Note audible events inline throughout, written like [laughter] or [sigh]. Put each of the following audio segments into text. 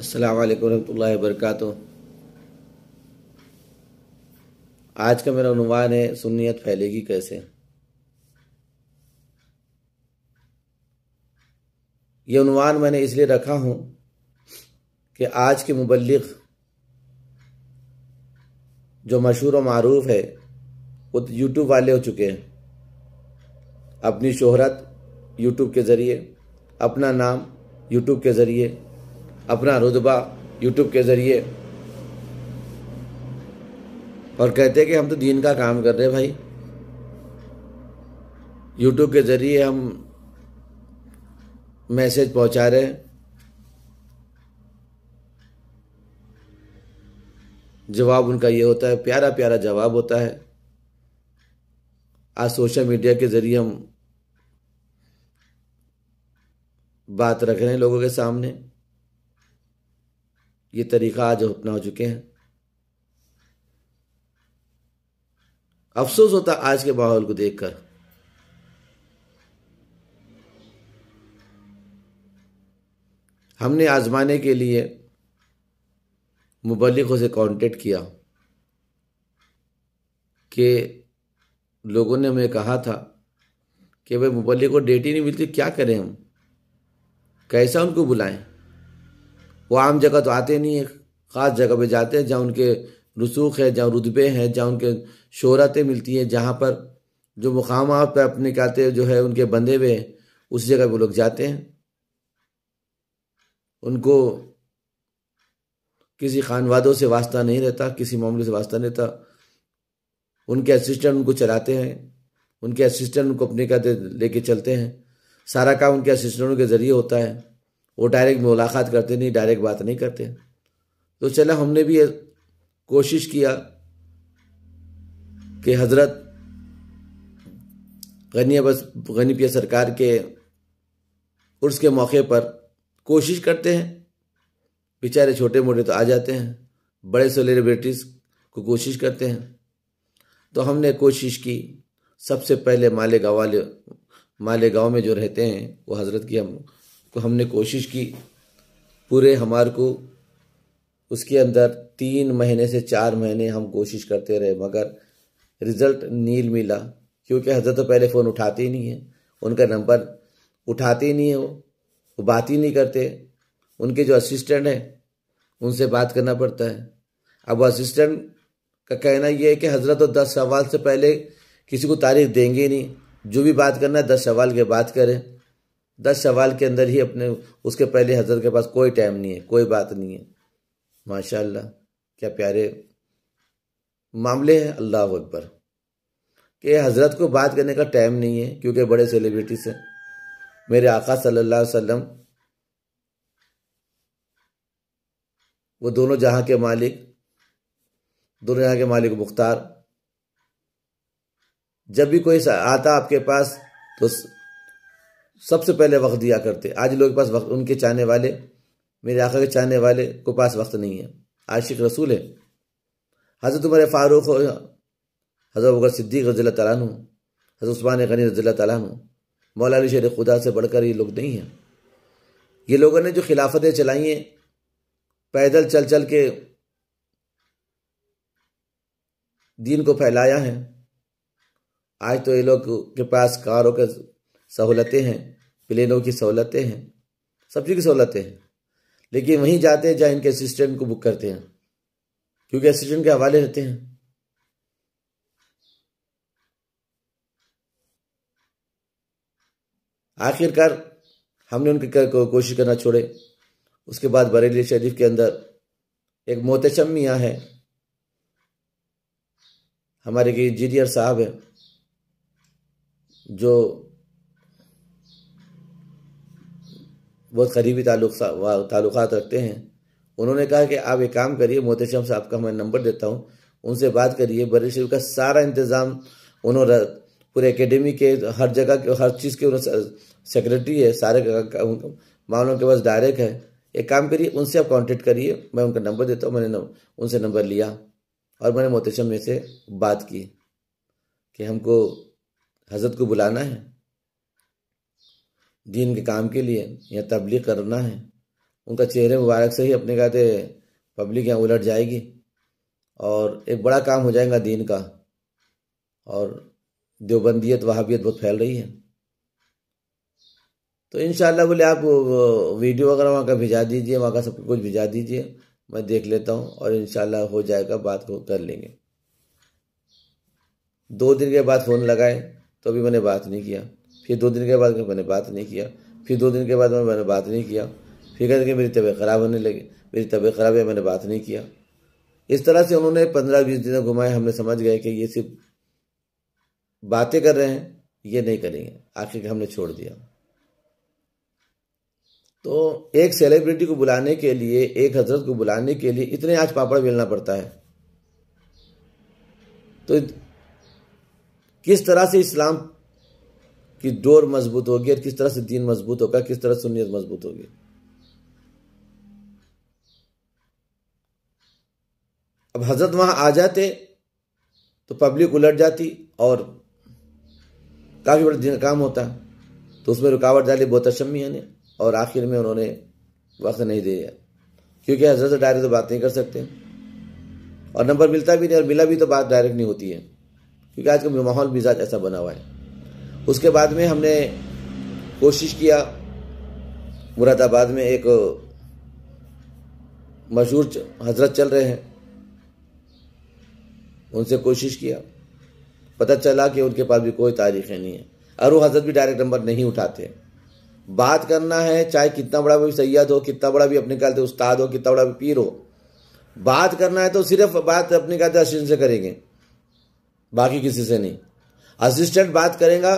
अस्सलाम वालेकुम रहमतुल्लाहि वरकत आज का मेरा अनुमान है सुन्नियत फैलेगी कैसे ये अनुमान मैंने इसलिए रखा हूं कि आज के मुबलक जो मशहूर और मरूफ है वो तो यूट्यूब वाले हो चुके हैं अपनी शोहरत यूट्यूब के ज़रिए अपना नाम यूट्यूब के ज़रिए अपना रुतबा यूट्यूब के ज़रिए और कहते कि हम तो दीन का काम कर रहे हैं भाई यूट्यूब के ज़रिए हम मैसेज पहुंचा रहे हैं जवाब उनका ये होता है प्यारा प्यारा जवाब होता है आज सोशल मीडिया के ज़रिए हम बात रख रहे हैं लोगों के सामने ये तरीका आज अपना हो चुके हैं अफसोस होता आज के माहौल को देखकर हमने आजमाने के लिए मुबलिकों से कांटेक्ट किया कि लोगों ने हमें कहा था कि भाई मुबलिक को डेट ही नहीं मिलती क्या करें हम कैसा उनको बुलाएं वो आम जगह तो आते नहीं है ख़ास जगह पे जाते हैं जहाँ उनके रसूख है जहाँ रुतबे हैं जहाँ उनके शहरतें मिलती हैं जहाँ पर जो मुकाम पर अपने कहते जो है उनके बंधे हुए हैं उस जगह पर लोग जाते हैं उनको किसी खानवादों से वास्ता नहीं रहता किसी मामले से वास्ता नहीं रहता उनके असिस्टेंट उनको चलाते हैं उनके असिस्टेंट उनको अपने कहते लेके चलते हैं सारा काम उनके असिस्टेंटों के ज़रिए होता है वो डायरेक्ट मुलाकात करते नहीं डायरेक्ट बात नहीं करते तो चला हमने भी कोशिश किया कि हज़रत गनी बस पिया सरकार के उर्स के मौके पर कोशिश करते हैं बेचारे छोटे मोटे तो आ जाते हैं बड़े सेलिब्रिटीज़ को कोशिश करते हैं तो हमने कोशिश की सबसे पहले मालेगाँव वाले मालेगाँव में जो रहते हैं वो हज़रत की हम तो हमने कोशिश की पूरे हमारे को उसके अंदर तीन महीने से चार महीने हम कोशिश करते रहे मगर रिजल्ट नील मिला क्योंकि हजरत तो पहले फ़ोन उठाते ही नहीं है उनका नंबर उठाते ही नहीं है वो वो बात ही नहीं करते उनके जो असिस्टेंट हैं उनसे बात करना पड़ता है अब असिस्टेंट का कहना यह है कि हजरत तो दस सवाल से पहले किसी को तारीख देंगे नहीं जो भी बात करना है दस सवाल के बात करें दस सवाल के अंदर ही अपने उसके पहले हजरत के पास कोई टाइम नहीं है कोई बात नहीं है माशाल्लाह क्या प्यारे मामले हैं अल्लाह अकबर कि हजरत को बात करने का टाइम नहीं है क्योंकि बड़े सेलिब्रिटीज हैं मेरे आका सल्लल्लाहु अलैहि वसल्लम वो दोनों जहाँ के मालिक दोनों जहाँ के मालिक मुख्तार जब भी कोई आता आपके पास तो सबसे पहले वक्त दिया करते आज लोग के पास वक्त उनके चाहने वाले मेरे आका के चाहने वाले को पास वक्त नहीं है आशिक रसूल है हज़रत उमर फारूक हज़रत उगर सिद्दीक रजील तैन हज़रत उस्मान गनी रजील तैन मौला अली शेर खुदा से बढ़कर ये लोग नहीं हैं ये लोगों ने जो खिलाफतें चलाई हैं पैदल चल चल के दीन को फैलाया है आज तो ये लोग के पास कारों के सहूलतें हैं प्लेनों की सहूलतें हैं सब चीज़ की सहूलतें हैं लेकिन वहीं जाते हैं जहाँ इनके असिस्टेंट को बुक करते हैं क्योंकि असिस्टेंट के हवाले रहते हैं आखिरकार हमने उनकी कर, को, कोशिश करना छोड़े उसके बाद बरेली शरीफ के अंदर एक मोहतशम मियाँ है हमारे के इंजीनियर साहब हैं जो बहुत करीबी ताल्लुक ताल्लुक रखते हैं उन्होंने कहा कि आप एक काम करिए मोतेशम साहब का मैं नंबर देता हूँ उनसे बात करिए बरेली शरीफ का सारा इंतज़ाम उन्होंने पूरे एकेडमी के हर जगह के हर चीज़ के उन्होंने सेक्रेटरी है सारे मामलों के पास डायरेक्ट है एक काम करिए उनसे आप कांटेक्ट करिए मैं उनका नंबर देता हूँ मैंने उनसे नंबर लिया और मैंने मोतेशम में से बात की कि हमको हजरत को बुलाना है दीन के काम के लिए यहाँ तबलीग करना है उनका चेहरे मुबारक से ही अपने कहते पब्लिक यहाँ उलट जाएगी और एक बड़ा काम हो जाएगा दीन का और देवबंदियत वहाबियत बहुत फैल रही है तो इन बोले आप वीडियो वगैरह वहाँ का भिजा दीजिए वहाँ का सब कुछ भिजा दीजिए मैं देख लेता हूँ और इन हो जाएगा बात को कर लेंगे दो दिन के बाद फ़ोन लगाए तो अभी मैंने बात नहीं किया फिर दो दिन के बाद मैंने बात नहीं किया फिर दो दिन के बाद मैंने बात नहीं किया फिर कहते कि मेरी तबीयत ख़राब होने लगी मेरी तबीयत ख़राब है मैंने बात नहीं किया इस तरह से उन्होंने पंद्रह बीस दिन घुमाए हमने समझ गए कि ये सिर्फ बातें कर रहे हैं ये नहीं करेंगे आखिर हमने छोड़ दिया तो एक सेलिब्रिटी को बुलाने के लिए एक हजरत को बुलाने के लिए इतने आज पापड़ बेलना पड़ता है तो किस तरह से इस्लाम कि डोर मजबूत होगी और किस तरह से दीन मजबूत होगा किस तरह सुनियत मजबूत होगी अब हजरत वहां आ जाते तो पब्लिक उलट जाती और काफी बड़ा दिन काम होता तो उसमें रुकावट डाली बोतशमिया ने और आखिर में उन्होंने वक्त नहीं दिया क्योंकि हजरत डायरेक्ट तो बात नहीं कर सकते और नंबर मिलता भी नहीं और मिला भी तो बात डायरेक्ट नहीं होती है क्योंकि आज का माहौल मिजाज ऐसा बना हुआ है उसके बाद में हमने कोशिश किया मुरादाबाद में एक मशहूर हजरत चल रहे हैं उनसे कोशिश किया पता चला कि उनके पास भी कोई तारीखें नहीं है और वो हजरत भी डायरेक्ट नंबर नहीं उठाते बात करना है चाहे कितना बड़ा भी सैयद हो कितना बड़ा भी अपने कहते उस्ताद हो कितना बड़ा भी पीर हो बात करना है तो सिर्फ बात अपने कहते असिस्टेंट से करेंगे बाकी किसी से नहीं असिस्टेंट बात करेगा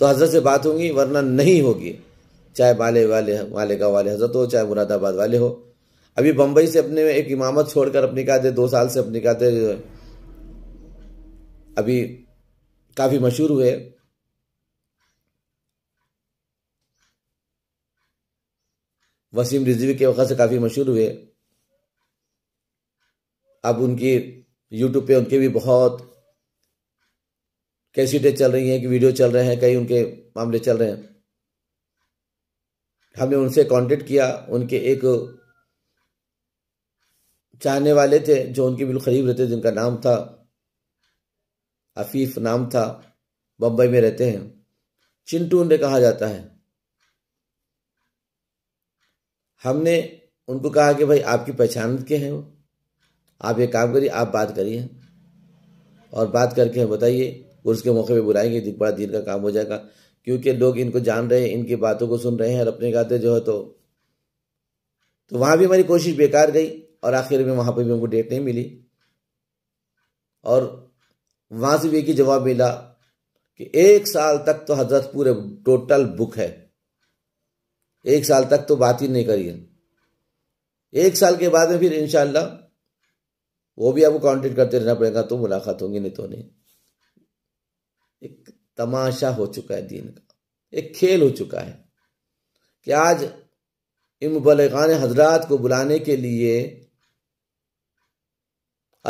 तो हजरत से बात होगी वरना नहीं होगी चाहे बाले वाले मालेगाँव वाले हजरत हो चाहे मुरादाबाद वाले हो अभी बम्बई से अपने एक इमामत छोड़कर अपनी कहते दो साल से अपनी कहते अभी काफी मशहूर हुए वसीम रिजवी के वक़्त से काफ़ी मशहूर हुए अब उनकी यूट्यूब पे उनके भी बहुत कई सीटें चल रही हैं कि वीडियो चल रहे हैं कई उनके मामले चल रहे हैं हमने उनसे कांटेक्ट किया उनके एक चाहने वाले थे जो उनके बिल्कुल करीब रहते जिनका नाम था आफीफ नाम था बम्बई में रहते हैं चिंटू उन्हें कहा जाता है हमने उनको कहा कि भाई आपकी पहचान के हैं वो आप ये काम करिए आप बात करिए और बात करके बताइए उर्स के मौके पर बुलाएंगे दिन तो बड़ा दिन का काम हो जाएगा क्योंकि लोग इनको जान रहे हैं इनकी बातों को सुन रहे हैं और अपने गाते जो है तो तो वहाँ भी हमारी कोशिश बेकार गई और आखिर में वहाँ पर भी हमको डेट नहीं मिली और वहाँ से भी एक ही जवाब मिला कि एक साल तक तो हजरत पूरे टोटल बुक है एक साल तक तो बात ही नहीं करिए एक साल के बाद में फिर इनशाला वो भी आपको कॉन्टेक्ट करते रहना पड़ेगा तो मुलाकात होगी नहीं तो नहीं एक तमाशा हो चुका है दीन का एक खेल हो चुका है कि आज इन मुबलगान हजरात को बुलाने के लिए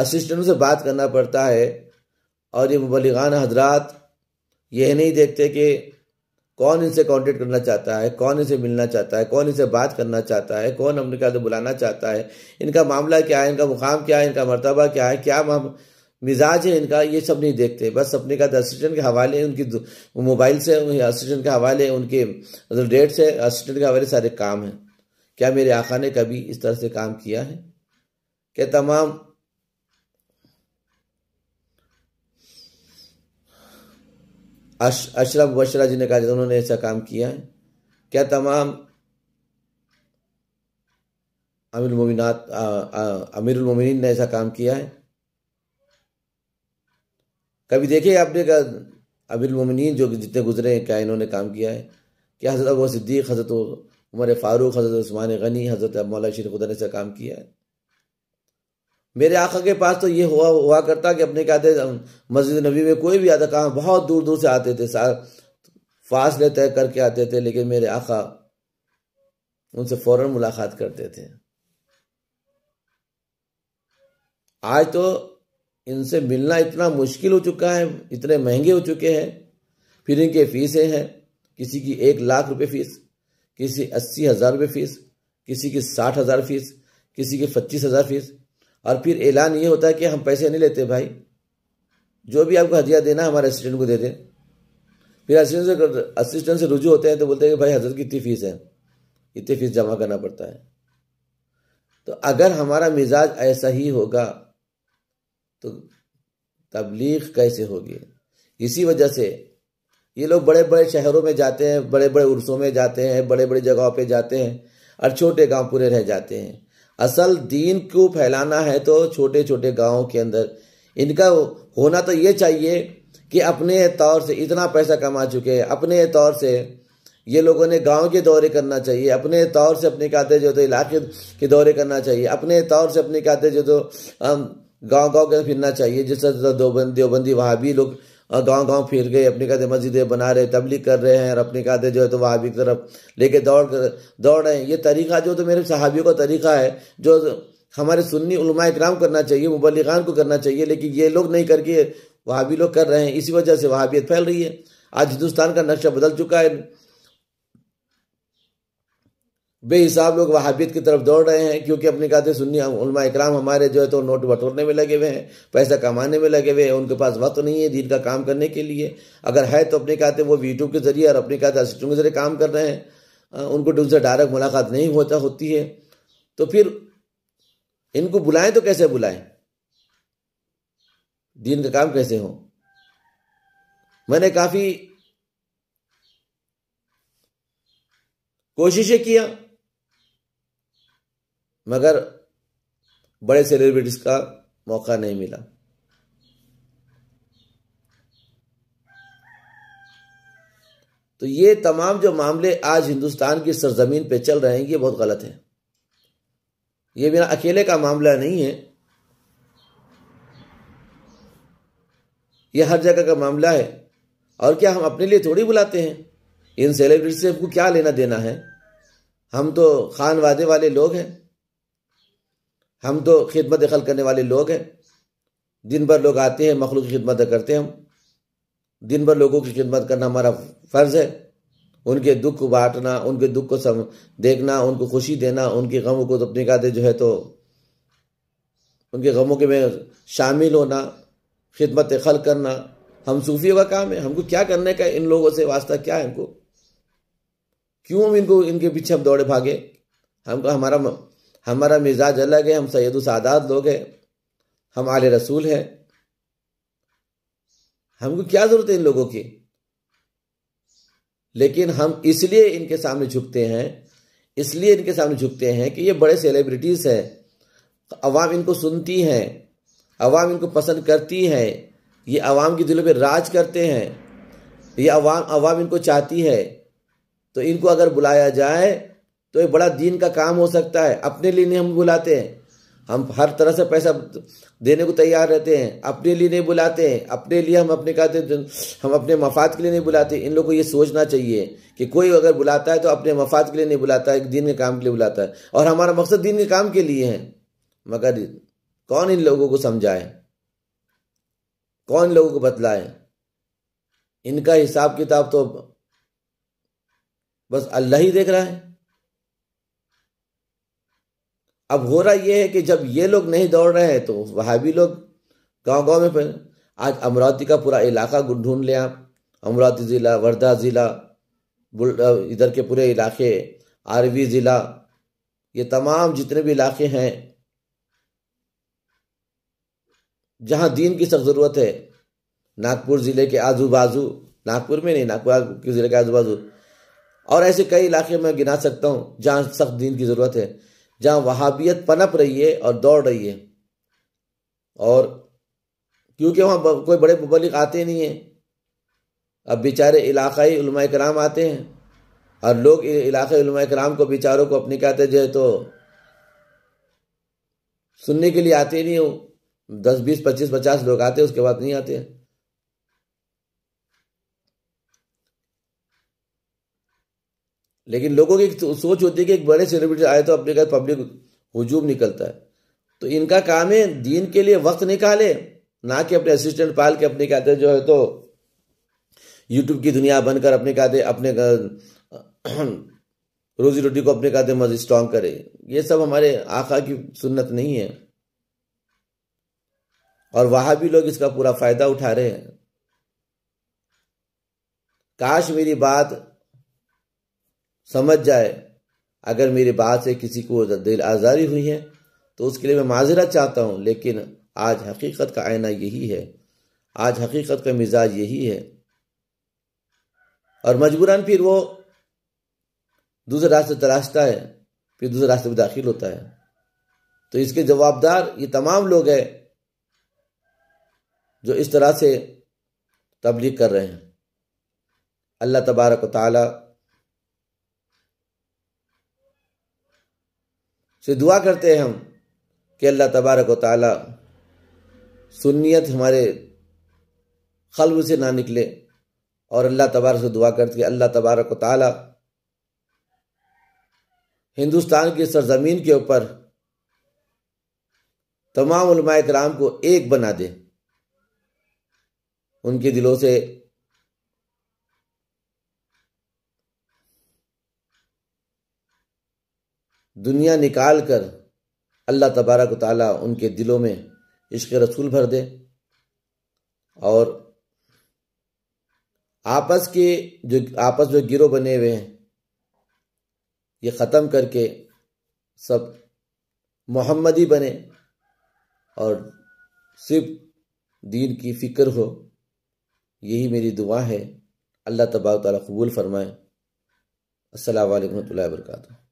असिस्टेंट से बात करना पड़ता है और ये मुबलगान हजरात यह नहीं देखते कि कौन इनसे कांटेक्ट करना चाहता है कौन इनसे मिलना चाहता है कौन इनसे बात करना चाहता है कौन अमरीका से बुलाना चाहता है इनका मामला क्या है इनका मुकाम क्या है इनका मरतबा क्या है क्या मिजाज है इनका ये सब नहीं देखते बस अपने का असिस्टेंट के हवाले हैं उनकी मोबाइल से असिस्टेंट के हवाले उनके मतलब डेट से असिस्टेंट के हवाले सारे काम हैं क्या मेरे आका ने कभी इस तरह से काम किया है क्या तमाम अशरफ बशरा जी ने कहा उन्होंने ऐसा काम किया है क्या तमाम अमीर मोमिनात अमीर ने ऐसा काम किया है कभी देखे आपने का अबिलमिन जो जितने गुजरे हैं क्या इन्होंने काम किया है क्या हज़रत अबू सिद्दीक हज़रत उमर फ़ारूक हज़रत उस्मान गनी हज़रत मौला शरीफ खुदा ने से काम किया है मेरे आका के पास तो ये हुआ हुआ करता कि अपने कहते मस्जिद नबी में कोई भी आता कहाँ बहुत दूर दूर से आते थे फासले तय करके आते थे लेकिन मेरे आका उनसे फ़ौरन मुलाकात करते थे आज तो इनसे मिलना इतना मुश्किल हो चुका है इतने महंगे हो चुके हैं फिर इनके फीसें हैं किसी की एक लाख रुपए फीस किसी अस्सी हज़ार रुपये फीस किसी की साठ हज़ार फीस किसी की पच्चीस हज़ार फीस और फिर ऐलान ये होता है कि हम पैसे नहीं लेते भाई जो भी आपको हदिया देना हमारे असिस्टेंट को दे दें फिर असिस्टेंट से असिस्टेंट से रुजू होते हैं तो बोलते हैं कि भाई हजरत की इतनी फीस है इतनी फीस जमा करना पड़ता है तो अगर हमारा मिजाज ऐसा ही होगा तो तबलीग कैसे होगी इसी वजह से ये लोग बड़े बड़े शहरों में जाते हैं बड़े बड़े उर्सों में जाते हैं बड़े बड़े जगहों पे जाते हैं और छोटे गांव पूरे रह जाते हैं असल दीन को फैलाना है तो छोटे छोटे गाँव के अंदर इनका होना तो ये चाहिए कि अपने तौर से इतना पैसा कमा चुके हैं अपने तौर से ये लोगों ने गांव के दौरे करना चाहिए अपने तौर से अपने कहते जो तो इलाके के दौरे करना चाहिए अपने तौर से अपने कहते जो तो गांव गांव के फिरना चाहिए जिस तरह तो देवबंद देवबंदी वहाँ भी लोग गांव गांव फिर गए अपने कहते मस्जिदें बना रहे तबलीग कर रहे हैं और अपने कहते जो है तो वहाँ की तरफ लेके दौड़ कर दौड़ रहे हैं ये तरीका जो तो मेरे सहाबियों का तरीका है जो हमारे सुन्नी उलमा करना चाहिए खान को करना चाहिए लेकिन ये लोग नहीं करके वहाँ भी लोग कर रहे हैं इसी वजह से वहाँ फैल रही है आज हिंदुस्तान का नक्शा बदल चुका है बेहिसाब लोग वहाबीत की तरफ दौड़ रहे हैं क्योंकि अपने कहते सुन्नी उलमा इकराम हमारे जो है तो नोट बटोरने में लगे हुए हैं पैसा कमाने में लगे हुए हैं उनके पास वक्त नहीं है दीन का काम करने के लिए अगर है तो अपने कहते वो यूट्यूब के जरिए और अपने कहते असिस्टेंट के जरिए काम कर रहे हैं उनको उनसे डायरेक्ट मुलाकात नहीं होता होती है तो फिर इनको बुलाएं तो कैसे बुलाएं दीन का काम कैसे हो मैंने काफ़ी कोशिशें किया मगर बड़े सेलिब्रिटीज का मौका नहीं मिला तो ये तमाम जो मामले आज हिंदुस्तान की सरजमीन पे चल रहे हैं ये बहुत गलत है ये मेरा अकेले का मामला नहीं है ये हर जगह का मामला है और क्या हम अपने लिए थोड़ी बुलाते हैं इन सेलिब्रिटीज से हमको क्या लेना देना है हम तो खान वादे वाले लोग हैं हम तो खिदमत खल करने वाले लोग हैं दिन भर लोग आते हैं मखलूक की खिदमत करते हैं हम दिन भर लोगों की खिदमत करना हमारा फ़र्ज़ है उनके दुख को बांटना उनके दुख को सम देखना उनको खुशी देना उनके गमों को तो अपने काते जो है तो उनके गमों के में शामिल होना खिदमत खल करना हम सूफियों का काम है हमको क्या करने का इन लोगों से वास्ता क्या है हमको क्यों हम इनको इनके पीछे हम दौड़े भागे हमको हमारा हमारा मिजाज अलग है हम सैद सादात लोग हैं हम आल रसूल हैं हमको क्या जरूरत है इन लोगों की लेकिन हम इसलिए इनके सामने झुकते हैं इसलिए इनके सामने झुकते हैं कि ये बड़े सेलिब्रिटीज़ हैं तो अवाम इनको सुनती हैं अवाम इनको पसंद करती हैं ये अवाम के दिलों पर राज करते हैं ये अवाम अवाम इनको चाहती है तो इनको अगर बुलाया जाए तो ये बड़ा दीन का काम हो सकता है अपने लिए नहीं हम बुलाते हैं हम हर तरह से पैसा देने को तैयार रहते हैं अपने लिए नहीं बुलाते हैं अपने लिए हम अपने कहते हम अपने मफाद के लिए नहीं बुलाते इन लोगों को ये सोचना चाहिए कि कोई अगर बुलाता है तो अपने मफाद के लिए नहीं बुलाता है दिन के काम के लिए बुलाता है और हमारा मकसद दिन के काम के लिए है मगर कौन इन लोगों को समझाए कौन लोगों को बतलाए इनका हिसाब किताब तो बस अल्लाह ही देख रहा है अब हो रहा यह है कि जब ये लोग नहीं दौड़ रहे हैं तो भी लोग गांव गांव में फैल आज अमरावती का पूरा इलाका ढूंढ लें आप अमरावती ज़िला वर्धा ज़िला इधर के पूरे इलाके आरवी ज़िला ये तमाम जितने भी इलाके हैं जहाँ दीन की सख्त ज़रूरत है नागपुर ज़िले के आजू बाजू नागपुर में नहीं नागपुर के ज़िले के आजू बाजू और ऐसे कई इलाके मैं गिना सकता हूँ जहाँ सख्त दीन की ज़रूरत है जहाँ वहाबियत पनप रही है और दौड़ रही है और क्योंकि वहाँ कोई बड़े मुबलिक आते नहीं हैं अब बेचारे इलाकाई कराम आते हैं और लोग इलाके कराम को बेचारों को अपने कहते जो है तो सुनने के लिए आते नहीं हो दस बीस पच्चीस पचास लोग आते उसके बाद नहीं आते हैं लेकिन लोगों की तो सोच होती है कि एक बड़े सेलिब्रिटी आए तो अपने का पब्लिक हजूम निकलता है तो इनका काम है दीन के लिए वक्त निकाले ना कि अपने असिस्टेंट पाल के अपने कहते जो है तो यूट्यूब की दुनिया बनकर अपने कहते अपने [clears throat] रोजी रोटी को अपने कहते मज स्ट्रांग करे ये सब हमारे आका की सुन्नत नहीं है और वहां भी लोग इसका पूरा फायदा उठा रहे हैं काश मेरी बात समझ जाए अगर मेरी बात से किसी को दिल आज़ारी हुई है तो उसके लिए मैं माजरा चाहता हूँ लेकिन आज हकीकत का आईना यही है आज हकीकत का मिजाज यही है और मजबूरन फिर वो दूसरे रास्ते तलाशता है फिर दूसरे रास्ते में दाखिल होता है तो इसके जवाबदार ये तमाम लोग हैं जो इस तरह से तबलीग कर रहे हैं अल्लाह तबारक ताली से दुआ करते हैं हम कि अल्लाह तबारक ताला सुनीत हमारे खलब से ना निकले और अल्लाह तबारक से दुआ करते हैं अल्लाह तबारक ताला हिंदुस्तान की सरजमीन के ऊपर तमाम कराम को एक बना दे उनके दिलों से दुनिया निकाल कर अल्लाह तबारक ताली उनके दिलों में इश्क रसूल भर दे और आपस के जो आपस जो गिरो बने हुए हैं ये ख़त्म करके सब मोहम्मदी बने और सिर्फ दीन की फ़िक्र हो यही मेरी दुआ है अल्लाह तबारक ताली कबूल फरमाए असल वरहमल वर्का